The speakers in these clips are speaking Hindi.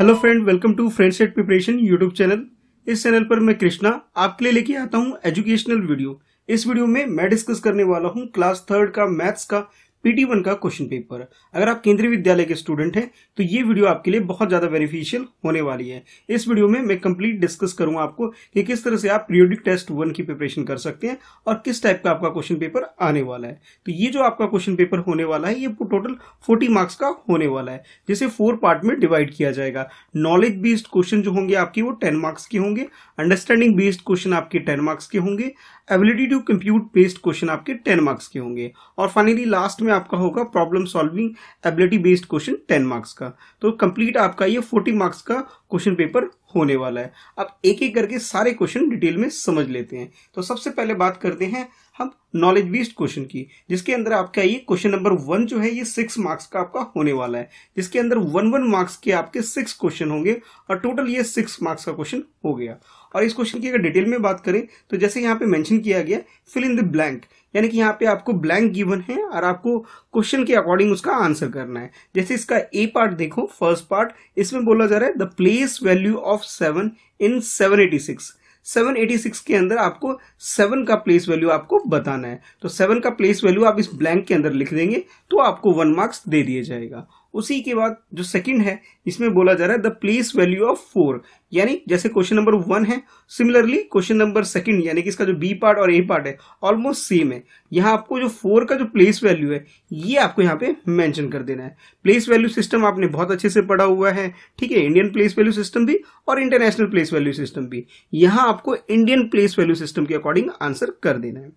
hello friend welcome to friend set preparation YouTube channel इस चैनल पर मैं कृष्णा आपके लिए लेके आता हूँ एजुकेशनल वीडियो इस वीडियो में मैं डिस्कस करने वाला हूँ क्लास थर्ड का मैथ्स का पीटी वन का क्वेश्चन पेपर अगर आप केंद्रीय विद्यालय के स्टूडेंट हैं तो ये वीडियो आपके लिए बहुत ज़्यादा बेनिफिशियल होने वाली है इस वीडियो में मैं कंप्लीट डिस्कस करूंगा आपको कि किस तरह से आप पीरियोडिक टेस्ट वन की प्रिपरेशन कर सकते हैं और किस टाइप का आपका क्वेश्चन पेपर आने वाला है तो ये जो आपका क्वेश्चन पेपर होने वाला है ये टोटल फोर्टी मार्क्स का होने वाला है जिसे फोर पार्ट में डिवाइड किया जाएगा नॉलेज बेस्ड क्वेश्चन जो होंगे आपके वो टेन मार्क्स के होंगे अंडरस्टैंडिंग बेस्ड क्वेश्चन आपके टेन मार्क्स के होंगे ability to compute based question आपके टेन मार्क्स के होंगे और फाइनली लास्ट में आपका होगा problem solving ability based question ten marks का तो कंप्लीट आपका ये फोर्टी मार्क्स का क्वेश्चन पेपर होने वाला है अब एक एक करके सारे क्वेश्चन डिटेल में समझ लेते हैं तो सबसे पहले बात करते हैं हम नॉलेज बेस्ड क्वेश्चन की जिसके अंदर आपका ये क्वेश्चन नंबर वन जो है ये सिक्स मार्क्स का आपका होने वाला है जिसके अंदर वन वन मार्क्स के आपके सिक्स क्वेश्चन होंगे और टोटल ये सिक्स मार्क्स का क्वेश्चन हो गया और इस क्वेश्चन की अगर डिटेल में बात करें तो जैसे यहाँ पे मेंशन किया गया फिल इन द ब्लैंक यानी कि यहाँ पे आपको ब्लैंक गिवन है और आपको क्वेश्चन के अकॉर्डिंग उसका आंसर करना है जैसे इसका ए पार्ट देखो फर्स्ट पार्ट इसमें बोला जा रहा है the place value of seven in seven eighty six seven eighty six के अंदर आपको सेवन का प्लेस वैल्यू आपको बताना है तो सेवन का प्लेस वैल्यू आप इस ब्लैंक के अंदर लिख देंगे तो आपको वन मार्क्स दे दिया जाएगा उसी के बाद जो सेकंड है इसमें बोला जा रहा है the place value of four यानी जैसे क्वेश्चन नंबर वन है सिमिलरली क्वेश्चन नंबर सेकंड यानी कि इसका जो बी पार्ट और ए पार्ट है ऑलमोस्ट सेम है यहाँ आपको जो फोर का जो प्लेस वैल्यू है ये आपको यहाँ पे मेंशन कर देना है प्लेस वैल्यू सिस्टम आपने बहुत अच्छे से पढ़ा हुआ है ठीक है इंडियन प्लेस वैल्यू सिस्टम भी और इंटरनेशनल प्लेस वैल्यू सिस्टम भी यहाँ आपको इंडियन प्लेस वैल्यू सिस्टम के अकॉर्डिंग आंसर कर देना है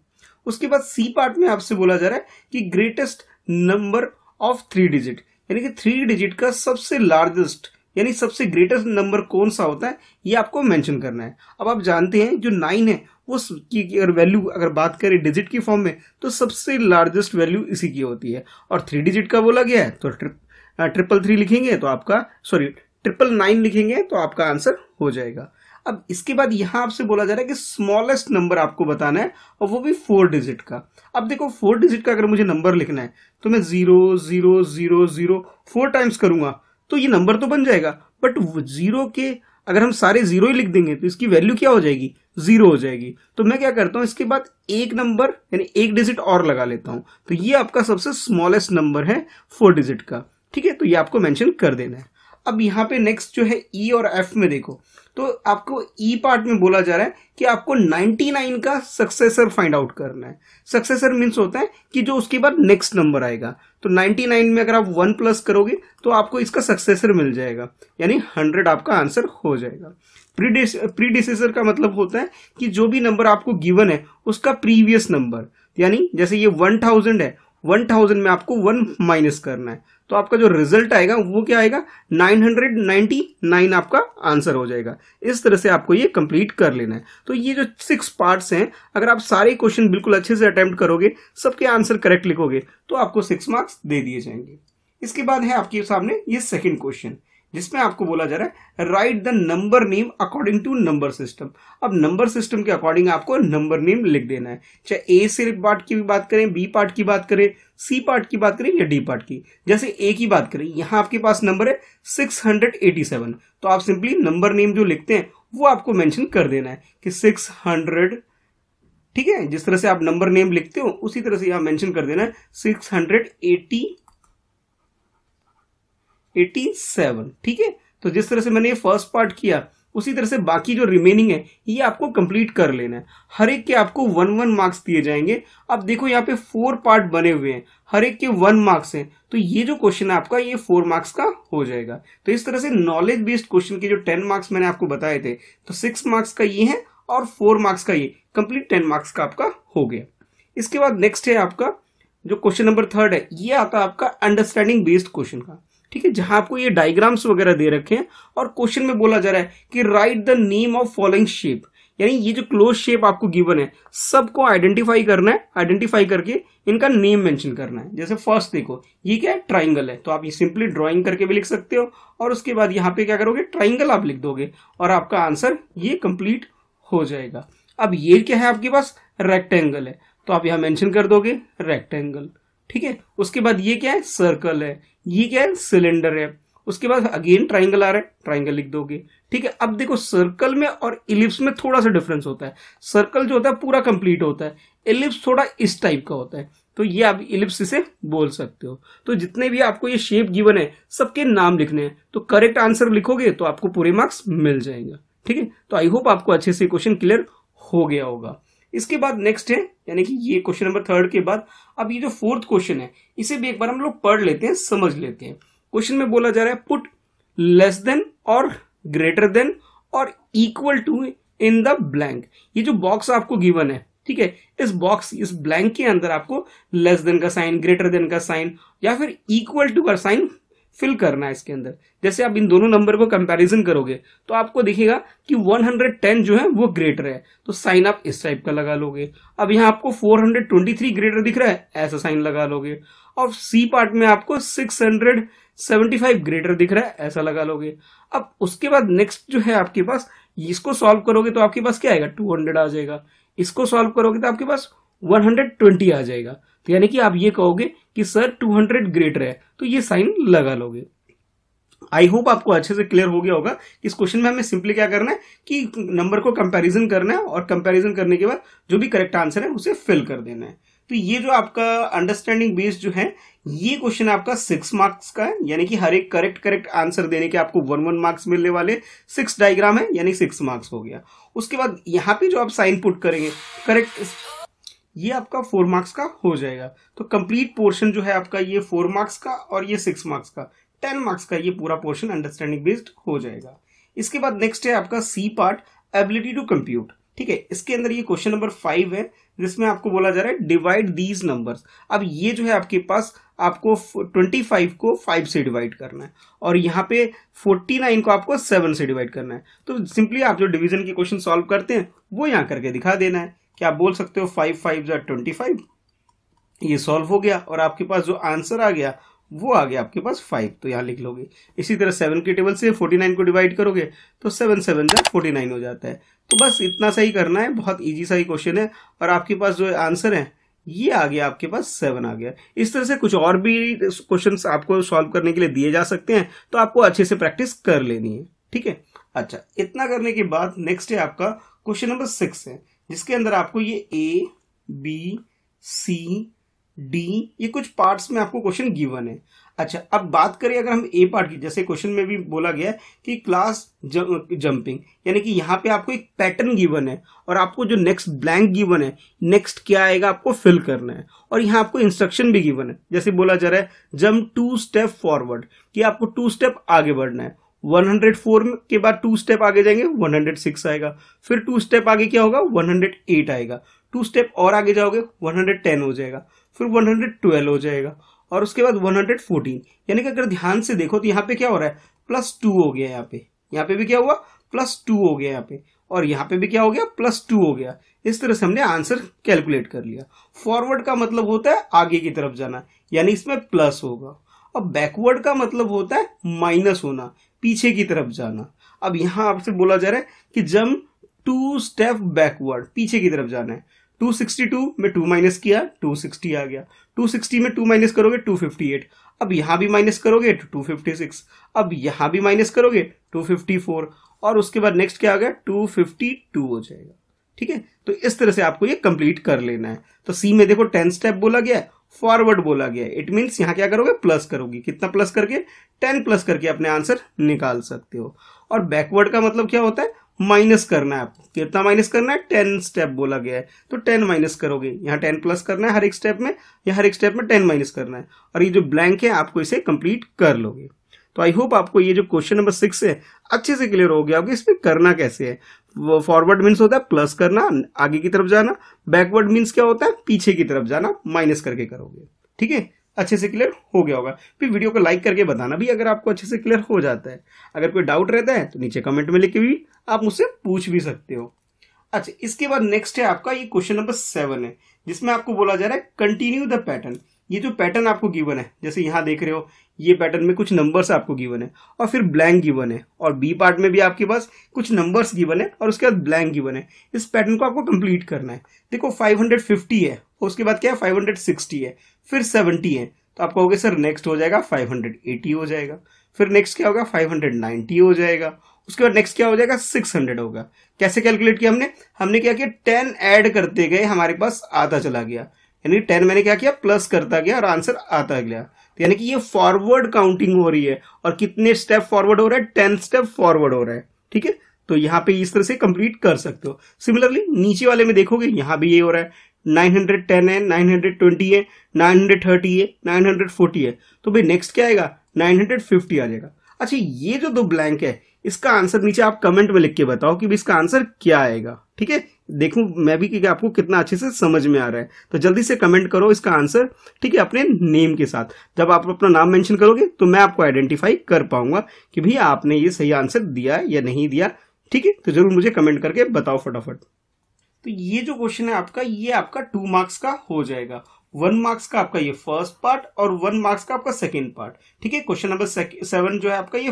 उसके बाद सी पार्ट में आपसे बोला जा रहा है कि greatest number of three digit यानी कि थ्री डिजिट का सबसे लार्जेस्ट यानी सबसे ग्रेटेस्ट नंबर कौन सा होता है ये आपको मेंशन करना है अब आप जानते हैं जो नाइन है वो की अगर वैल्यू अगर बात करें डिजिट की फॉर्म में तो सबसे लार्जेस्ट वैल्यू इसी की होती है और थ्री डिजिट का बोला गया है तो ट्रिप ट्रिपल थ्री लिखेंगे तो आपका सॉरी ट्रिपल नाइन लिखेंगे तो आपका आंसर हो जाएगा अब इसके बाद यहाँ आपसे बोला जा रहा है कि स्मॉलेस्ट नंबर आपको बताना है और वो भी फोर डिजिट का अब देखो फोर डिजिट का अगर मुझे नंबर लिखना है तो मैं zero zero zero zero four times करूंगा तो ये नंबर तो बन जाएगा बट जीरो के अगर हम सारे जीरो ही लिख देंगे तो इसकी वैल्यू क्या हो जाएगी जीरो हो जाएगी तो मैं क्या करता हूं इसके बाद एक नंबर यानी एक डिजिट और लगा लेता हूं तो ये आपका सबसे स्मॉलेस्ट नंबर है फोर डिजिट का ठीक है तो ये आपको मैंशन कर देना है अब यहाँ पे नेक्स्ट जो है ई e और एफ में देखो तो आपको ई e पार्ट में बोला जा रहा है कि आपको 99 का सक्सेसर फाइंड आउट करना है सक्सेसर मीन्स होता है कि जो उसके बाद नेक्स्ट नंबर आएगा तो 99 में अगर आप वन प्लस करोगे तो आपको इसका सक्सेसर मिल जाएगा यानी 100 आपका आंसर हो जाएगा प्रीडिसेसर का मतलब होता है कि जो भी नंबर आपको गिवन है उसका प्रीवियस नंबर यानी जैसे ये 1000 है वन थाउजेंड में आपको वन माइनस करना है तो आपका जो रिजल्ट आएगा वो क्या आएगा नाइन हंड्रेड नाइनटी नाइन आपका आंसर हो जाएगा इस तरह से आपको ये कंप्लीट कर लेना है तो ये जो सिक्स पार्ट्स हैं अगर आप सारे क्वेश्चन बिल्कुल अच्छे से अटेम्प्ट करोगे सबके आंसर करेक्ट लिखोगे तो आपको सिक्स मार्क्स दे दिए जाएंगे इसके बाद है आपके सामने ये सेकेंड क्वेश्चन जिसमें आपको बोला जा रहा है write the number name according to number system अब नंबर सिस्टम के अकॉर्डिंग आपको नंबर नेम लिख देना है चाहे ए से पार्ट की भी बात करें बी पार्ट की बात करें सी पार्ट की बात करें या डी पार्ट की जैसे ए की बात करें यहां आपके पास नंबर है 687 तो आप सिंपली नंबर नेम जो लिखते हैं वो आपको मैंशन कर देना है कि हंड्रेड ठीक है जिस तरह से आप नंबर नेम लिखते हो उसी तरह से यहां मैंशन कर देना है एटी एटी सेवन ठीक है तो जिस तरह से मैंने ये फर्स्ट पार्ट किया उसी तरह से बाकी जो रिमेनिंग है ये आपको कंप्लीट कर लेना है हर एक के आपको वन वन मार्क्स दिए जाएंगे अब देखो यहाँ पे फोर पार्ट बने हुए हैं हर एक के वन मार्क्स हैं तो ये जो क्वेश्चन है आपका ये फोर मार्क्स का हो जाएगा तो इस तरह से नॉलेज बेस्ड क्वेश्चन के जो टेन मार्क्स मैंने आपको बताए थे तो सिक्स मार्क्स का ये है और फोर मार्क्स का ये कंप्लीट टेन मार्क्स का आपका हो गया इसके बाद नेक्स्ट है आपका जो क्वेश्चन नंबर थर्ड है ये आता है आपका अंडरस्टैंडिंग बेस्ड क्वेश्चन का ठीक है जहां आपको ये डायग्राम्स वगैरह दे रखे हैं और क्वेश्चन में बोला जा रहा है कि write the name of following shape यानी ये जो क्लोज शेप आपको गिवन है सबको आइडेंटिफाई करना है आइडेंटिफाई करके इनका नेम मेंशन करना है जैसे फर्स्ट देखो ये क्या है ट्राइंगल है तो आप ये सिंपली ड्राइंग करके भी लिख सकते हो और उसके बाद यहाँ पे क्या करोगे ट्राइंगल आप लिख दोगे और आपका आंसर ये कंप्लीट हो जाएगा अब ये क्या है आपके पास रेक्टेंगल है तो आप यहाँ मेंशन कर दोगे रेक्टेंगल ठीक है उसके बाद ये क्या है सर्कल है ये क्या है सिलेंडर है उसके बाद अगेन ट्राइंगल आ रहा है ट्राइंगल लिख दोगे ठीक है अब देखो सर्कल में और इलिप्स में थोड़ा सा डिफरेंस होता है सर्कल जो होता है पूरा कंप्लीट होता है इलिप्स थोड़ा इस टाइप का होता है तो ये आप इलिप्स से बोल सकते हो तो जितने भी आपको ये शेप गिवन है सबके नाम लिखने हैं तो करेक्ट आंसर लिखोगे तो आपको पूरे मार्क्स मिल जाएंगे ठीक है तो आई होप आपको अच्छे से क्वेश्चन क्लियर हो गया होगा इसके बाद नेक्स्ट है यानी कि ये क्वेश्चन नंबर थर्ड के बाद अब ये जो फोर्थ क्वेश्चन है इसे भी एक बार हम लोग पढ़ लेते हैं समझ लेते हैं क्वेश्चन में बोला जा रहा है पुट लेस देन और ग्रेटर देन और equal to in the blank ये जो बॉक्स आपको गिवन है ठीक है इस बॉक्स इस ब्लैंक के अंदर आपको लेस देन का साइन ग्रेटर देन का साइन या फिर इक्वल टू का साइन फिल करना है इसके अंदर जैसे आप इन दोनों नंबर को कंपैरिजन करोगे तो आपको दिखेगा कि 110 जो है वो ग्रेटर है तो साइन आप इस टाइप का लगा लोगे अब यहाँ आपको 423 ग्रेटर दिख रहा है ऐसा साइन लगा लोगे और सी पार्ट में आपको 675 ग्रेटर दिख रहा है ऐसा लगा लोगे अब उसके बाद नेक्स्ट जो है आपके पास इसको सॉल्व करोगे तो आपके पास क्या आएगा टू आ जाएगा इसको सॉल्व करोगे तो आपके पास वन आ जाएगा तो यानी कि आप ये कहोगे कि सर 200 ग्रेटर है तो ये साइन लगा लोगे आई होप आपको अच्छे से क्लियर हो गया होगा इस क्वेश्चन में हमें सिंपली क्या करना है कि नंबर को कंपैरिजन करना है और कंपैरिजन करने के बाद जो भी करेक्ट आंसर है उसे फिल कर देना है तो ये जो आपका अंडरस्टैंडिंग बेस्ड जो है ये क्वेश्चन आपका सिक्स मार्क्स का है यानी कि हर एक करेक्ट करेक्ट आंसर देने के आपको वन वन मार्क्स मिलने वाले सिक्स डायग्राम है यानी सिक्स मार्क्स हो गया उसके बाद यहाँ पे जो आप साइन पुट करेंगे करेक्ट ये आपका फोर मार्क्स का हो जाएगा तो कंप्लीट पोर्शन जो है आपका ये फोर मार्क्स का और ये सिक्स मार्क्स का टेन मार्क्स का ये पूरा पोर्शन अंडरस्टैंडिंग बेस्ड हो जाएगा इसके बाद नेक्स्ट है आपका C part ability to compute ठीक है इसके अंदर ये क्वेश्चन नंबर फाइव है जिसमें आपको बोला जा रहा है डिवाइड दीज नंबर अब ये जो है आपके पास आपको 25 को 5 से डिवाइड करना है और यहाँ पे 49 को आपको 7 से डिवाइड करना है तो सिंपली आप जो डिवीजन के क्वेश्चन सॉल्व करते हैं वो यहाँ करके दिखा देना है कि आप बोल सकते हो फाइव फाइव जो ट्वेंटी फाइव ये सॉल्व हो गया और आपके पास जो आंसर आ गया वो आ गया आपके पास फाइव तो यहाँ लिख लोगे इसी तरह सेवन के टेबल से फोर्टी नाइन को डिवाइड करोगे तो सेवन सेवन जो फोर्टी नाइन हो जाता है तो बस इतना सा ही करना है बहुत ईजी सा ही क्वेश्चन है और आपके पास जो आंसर है ये आ गया आपके पास सेवन आ गया इस तरह से कुछ और भी क्वेश्चन आपको सॉल्व करने के लिए दिए जा सकते हैं तो आपको अच्छे से प्रैक्टिस कर लेनी है ठीक है अच्छा इतना करने के बाद नेक्स्ट है आपका क्वेश्चन नंबर सिक्स है जिसके अंदर आपको ये ए बी सी डी ये कुछ पार्ट्स में आपको क्वेश्चन गिवन है अच्छा अब बात करें अगर हम ए पार्ट की जैसे क्वेश्चन में भी बोला गया है कि क्लास जंपिंग यानी कि यहाँ पे आपको एक पैटर्न गिवन है और आपको जो नेक्स्ट ब्लैंक गिवन है नेक्स्ट क्या आएगा आपको फिल करना है और यहाँ आपको इंस्ट्रक्शन भी गिवन है जैसे बोला जा रहा है जम्प टू स्टेप फॉरवर्ड कि आपको टू स्टेप आगे बढ़ना है 104 के बाद टू स्टेप आगे जाएंगे 106 आएगा फिर टू स्टेप आगे क्या होगा 108 आएगा टू स्टेप और आगे जाओगे 110 हो जाएगा फिर 112 हो जाएगा और उसके बाद 114 यानी कि अगर ध्यान से देखो तो यहाँ पे क्या हो रहा है प्लस टू हो गया यहाँ पे यहाँ पे भी क्या हुआ प्लस टू हो गया यहाँ पे और यहाँ पे भी क्या हो गया प्लस टू हो गया इस तरह से हमने आंसर कैलकुलेट कर लिया फॉरवर्ड का मतलब होता है आगे की तरफ जाना यानी इसमें प्लस होगा और बैकवर्ड का मतलब होता है माइनस होना पीछे की तरफ जाना अब यहां आपसे बोला जा रहा है कि जम टू स्टेप बैकवर्ड पीछे की तरफ जाना है 262 में 2 माइनस किया 260 आ गया 260 में 2 माइनस करोगे 258 अब यहाँ भी माइनस करोगे तो 256 अब यहां भी माइनस करोगे 254 तो और उसके बाद नेक्स्ट क्या आ गया 252 हो जाएगा ठीक है तो इस तरह से आपको ये कंप्लीट कर लेना है तो सी में देखो टेन स्टेप बोला गया फॉरवर्ड बोला गया इट मीन्स यहाँ क्या करोगे प्लस करोगे कितना प्लस करके टेन प्लस करके अपने आंसर निकाल सकते हो और बैकवर्ड का मतलब क्या होता है माइनस करना है आपको कितना माइनस करना है टेन स्टेप बोला गया है तो टेन माइनस करोगे यहाँ टेन प्लस करना है हर एक स्टेप में या हर एक स्टेप में टेन माइनस करना है और ये जो ब्लैंक है आपको इसे कंप्लीट कर लोगे तो आई होप आपको ये जो क्वेश्चन नंबर सिक्स है अच्छे से क्लियर हो गया होगा इसमें करना कैसे है वो फॉरवर्ड मीन्स होता है प्लस करना आगे की तरफ जाना बैकवर्ड मीन्स क्या होता है पीछे की तरफ जाना माइनस करके करोगे ठीक है अच्छे से क्लियर हो गया होगा फिर वीडियो को लाइक करके बताना भी अगर आपको अच्छे से क्लियर हो जाता है अगर कोई डाउट रहता है तो नीचे कमेंट में लिख भी आप मुझसे पूछ भी सकते हो अच्छा इसके बाद नेक्स्ट है आपका ये क्वेश्चन नंबर सेवन है जिसमें आपको बोला जा रहा है कंटिन्यू द पैटर्न ये जो पैटर्न आपको गिवन है जैसे यहाँ देख रहे हो ये पैटर्न में कुछ नंबर्स आपको गिवन है और फिर ब्लैंक गिवन है और बी पार्ट में भी आपके पास कुछ नंबर्स गिवन है और उसके बाद ब्लैंक गिवन है इस पैटर्न को आपको कंप्लीट करना है देखो 550 है उसके बाद क्या है 560 है फिर 70 है तो आप कहोगे सर नेक्स्ट हो जाएगा फाइव हो जाएगा फिर नेक्स्ट क्या होगा फाइव हो जाएगा उसके बाद नेक्स्ट क्या हो जाएगा 600 होगा कैसे कैलकुलेट किया हमने हमने क्या किया 10 ऐड करते गए हमारे पास आता चला गया यानी टेन मैंने क्या किया प्लस करता गया और आंसर आता गया तो यानी कि ये फॉरवर्ड काउंटिंग हो रही है और कितने स्टेप फॉरवर्ड हो रहा है टेन स्टेप फॉरवर्ड हो रहा है ठीक है तो यहाँ पे इस तरह से कंप्लीट कर सकते हो सिमिलरली नीचे वाले में देखोगे यहाँ भी ये हो रहा है 910 है 920 है 930 है 940 है तो भाई नेक्स्ट क्या आएगा 950 आ जाएगा अच्छा ये जो दो ब्लैंक है इसका आंसर नीचे आप कमेंट में लिख के बताओ कि इसका आंसर क्या आएगा ठीक है देखूं मैं भी कि आपको कितना अच्छे से समझ में आ रहा है तो जल्दी से कमेंट करो इसका आंसर ठीक है अपने नेम के साथ जब आप अपना नाम मेंशन करोगे तो मैं आपको आइडेंटिफाई कर पाऊंगा कि भैया आपने ये सही आंसर दिया है या नहीं दिया ठीक है तो जरूर मुझे कमेंट करके बताओ फटाफट तो ये जो क्वेश्चन है आपका ये आपका टू मार्क्स का हो जाएगा वन मार्क्स का आपका ये फर्स्ट पार्ट और वन मार्क्स का आपका सेकेंड पार्ट ठीक है क्वेश्चन नंबर सेवन जो है आपका ये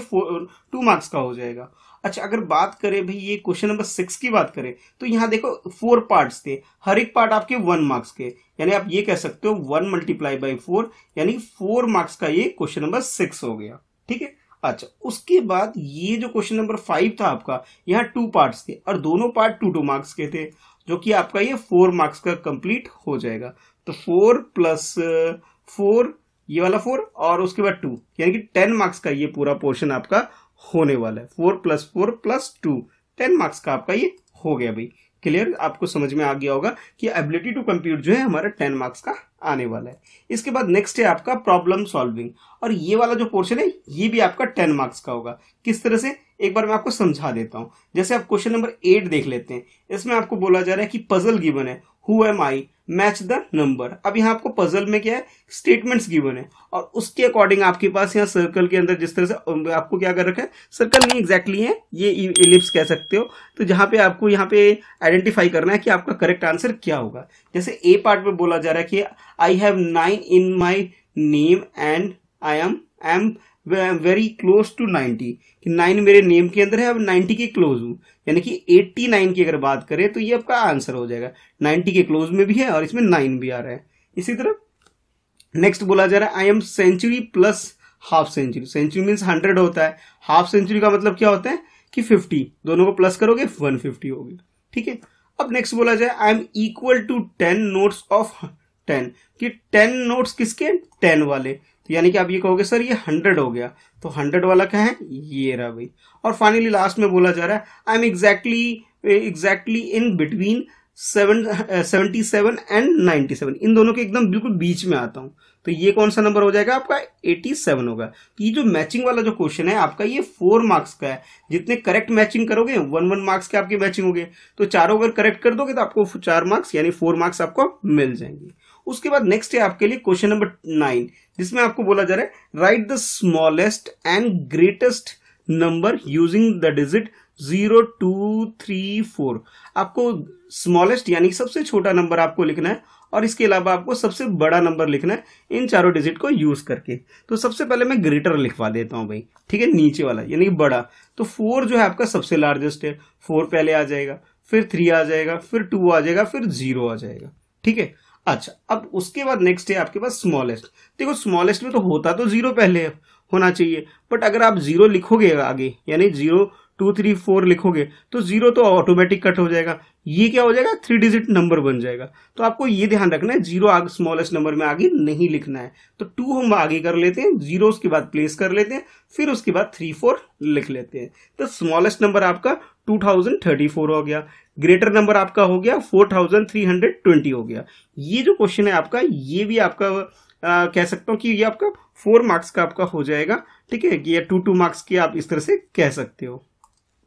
टू मार्क्स का हो जाएगा अच्छा अगर बात करें भाई ये क्वेश्चन नंबर सिक्स की बात करें तो यहाँ देखो फोर पार्ट्स थे हर एक पार्ट आपके वन मार्क्स के यानी आप ये कह सकते हो वन मल्टीप्लाई बाई फोर यानी फोर मार्क्स का ये क्वेश्चन नंबर सिक्स हो गया ठीक है अच्छा उसके बाद ये जो क्वेश्चन नंबर फाइव था आपका यहाँ टू पार्ट थे और दोनों पार्ट टू टू मार्क्स के थे जो कि आपका ये फोर मार्क्स का कंप्लीट हो जाएगा तो फोर प्लस फोर ये वाला फोर और उसके बाद टू यानी कि टेन मार्क्स का ये पूरा पोर्शन आपका होने वाला है four plus four plus two ten marks का आपका ये हो गया भाई क्लियर आपको समझ में आ गया होगा कि एबिलिटी टू कंप्यूट जो है हमारा टेन मार्क्स का आने वाला है इसके बाद नेक्स्ट है आपका प्रॉब्लम सॉल्विंग और ये वाला जो पोर्शन है ये भी आपका टेन मार्क्स का होगा किस तरह से एक बार मैं आपको समझा देता हूं जैसे आप क्वेश्चन नंबर एट देख लेते हैं इसमें आपको बोला जा रहा है कि पजल गिवन है who am I match the number अब यहाँ आपको पजल में क्या है स्टेटमेंट्स गिवन है और उसके अकॉर्डिंग आपके पास यहाँ सर्कल के अंदर जिस तरह से आपको क्या कर रखा है सर्कल नहीं एग्जैक्टली है ये इलिप्स e, कह सकते हो तो जहाँ पे आपको यहाँ पे आइडेंटिफाई करना है कि आपका करेक्ट आंसर क्या होगा जैसे ए पार्ट में बोला जा रहा है कि I have nine in my name and I am am very close to 90 कि नाइन मेरे नेम के अंदर है अब 90 के क्लोज हूँ यानी कि एट्टी नाइन की अगर बात करें तो ये आपका आंसर हो जाएगा 90 के क्लोज में भी है और इसमें नाइन भी आ रहा है इसी तरह नेक्स्ट बोला जा रहा है I am century plus half century century means hundred होता है हाफ सेंचुरी का मतलब क्या होता है कि फिफ्टी दोनों को प्लस करोगे वन फिफ्टी होगी ठीक है अब नेक्स्ट बोला जाए I am equal to ten notes of ten कि टेन नोट्स किसके टेन वाले तो यानी कि आप ये कहोगे सर ये हंड्रेड हो गया तो हंड्रेड वाला क्या है ये रहा भाई और फाइनली लास्ट में बोला जा रहा है I am exactly exactly in between seven seventy seven and ninety seven इन दोनों के एकदम बिल्कुल बीच में आता हूँ तो ये कौन सा नंबर हो जाएगा आपका एटी सेवन होगा तो ये जो मैचिंग वाला जो क्वेश्चन है आपका ये फोर मार्क्स का है जितने करेक्ट मैचिंग करोगे वन वन मार्क्स के आपके मैचिंग होंगे तो चारों अगर करेक्ट कर दोगे तो आपको चार मार्क्स यानी फोर मार्क्स आपको मिल जाएंगे उसके बाद नेक्स्ट है आपके लिए क्वेश्चन नंबर नाइन जिसमें आपको बोला जा रहा है write the smallest and greatest number using the digit zero two three four आपको स्मॉलेस्ट यानी सबसे छोटा नंबर आपको लिखना है और इसके अलावा आपको सबसे बड़ा नंबर लिखना है इन चारों डिजिट को यूज करके तो सबसे पहले मैं ग्रेटर लिखवा देता हूँ भाई ठीक है नीचे वाला यानी बड़ा तो फोर जो है आपका सबसे लार्जेस्ट है फोर पहले आ जाएगा फिर थ्री आ जाएगा फिर टू आ जाएगा फिर जीरो आ जाएगा ठीक है अच्छा अब उसके बाद नेक्स्ट है आपके पास स्मॉलेस्ट देखो स्मॉलेस्ट में तो होता तो जीरो पहले होना चाहिए बट अगर आप जीरो लिखोगे आगे यानी जीरो टू थ्री फोर लिखोगे तो जीरो तो ऑटोमेटिक कट हो जाएगा ये क्या हो जाएगा थ्री डिजिट नंबर बन जाएगा तो आपको ये ध्यान रखना है जीरो आगे स्मॉलेस्ट नंबर में आगे नहीं लिखना है तो टू हम आगे कर लेते हैं जीरो उसके बाद प्लेस कर लेते हैं फिर उसके बाद थ्री फोर लिख लेते हैं तो स्मॉलेस्ट नंबर आपका 2034 हो गया ग्रेटर नंबर आपका हो गया 4320 हो गया ये जो क्वेश्चन है आपका ये भी आपका आ, कह सकता हूँ कि ये आपका फोर मार्क्स का आपका हो जाएगा ठीक है ये टू टू मार्क्स की आप इस तरह से कह सकते हो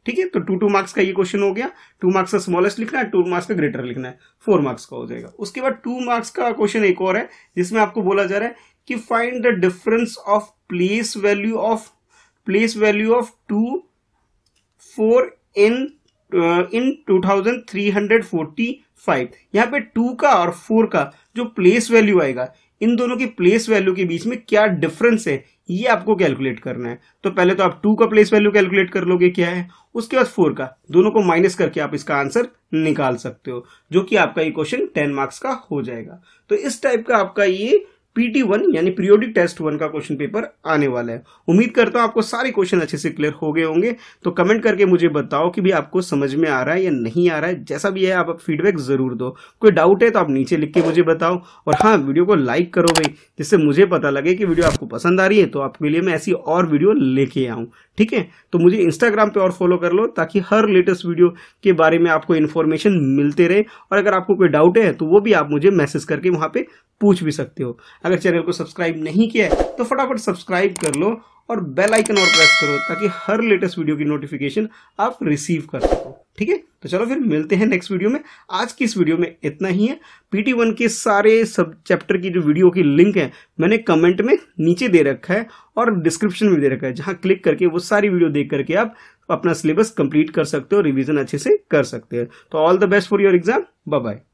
ठीक है तो टू टू मार्क्स का ये क्वेश्चन हो गया टू मार्क्स का स्मॉलेस्ट लिखना है टू मार्क्स का ग्रेटर लिखना है फोर मार्क्स का हो जाएगा उसके बाद टू मार्क्स का क्वेश्चन एक और है जिसमें आपको बोला जा रहा है कि find the difference of place value of place value of two four in in five यहाँ पे टू का और फोर का जो प्लेस वैल्यू आएगा इन दोनों की प्लेस वैल्यू के बीच में क्या डिफरेंस है ये आपको कैलकुलेट करना है तो पहले तो आप टू का प्लेस वैल्यू कैलकुलेट कर लोगे क्या है उसके बाद फोर का दोनों को माइनस करके आप इसका आंसर निकाल सकते हो जो कि आपका ये क्वेश्चन टेन मार्क्स का हो जाएगा तो इस टाइप का आपका ये पीटी वन यानी पीरियोडिक टेस्ट वन का क्वेश्चन पेपर आने वाला है उम्मीद करता हूँ आपको सारे क्वेश्चन अच्छे से क्लियर हो गए होंगे तो कमेंट करके मुझे बताओ कि भी आपको समझ में आ रहा है या नहीं आ रहा है जैसा भी है आप फीडबैक जरूर दो कोई डाउट है तो आप नीचे लिख के मुझे बताओ और हाँ वीडियो को लाइक करो भाई जिससे मुझे पता लगे कि वीडियो आपको पसंद आ रही है तो आपके लिए मैं ऐसी और वीडियो लेके आऊँ ठीक है तो मुझे इंस्टाग्राम पर और फॉलो कर लो ताकि हर लेटेस्ट वीडियो के बारे में आपको इन्फॉर्मेशन मिलते रहे और अगर आपको कोई डाउट है तो वो भी आप मुझे मैसेज करके वहाँ पर पूछ भी सकते हो अगर चैनल को सब्सक्राइब नहीं किया है तो फटाफट सब्सक्राइब कर लो और बेल आइकन और प्रेस करो ताकि हर लेटेस्ट वीडियो की नोटिफिकेशन आप रिसीव कर सको ठीक है तो चलो फिर मिलते हैं नेक्स्ट वीडियो में आज की इस वीडियो में इतना ही है पीटी वन के सारे सब चैप्टर की जो वीडियो की लिंक है मैंने कमेंट में नीचे दे रखा है और डिस्क्रिप्शन में दे रखा है जहां क्लिक करके वो सारी वीडियो देख करके आप अपना सिलेबस कंप्लीट कर सकते हो रिविजन अच्छे से कर सकते हो तो all the best for your exam bye bye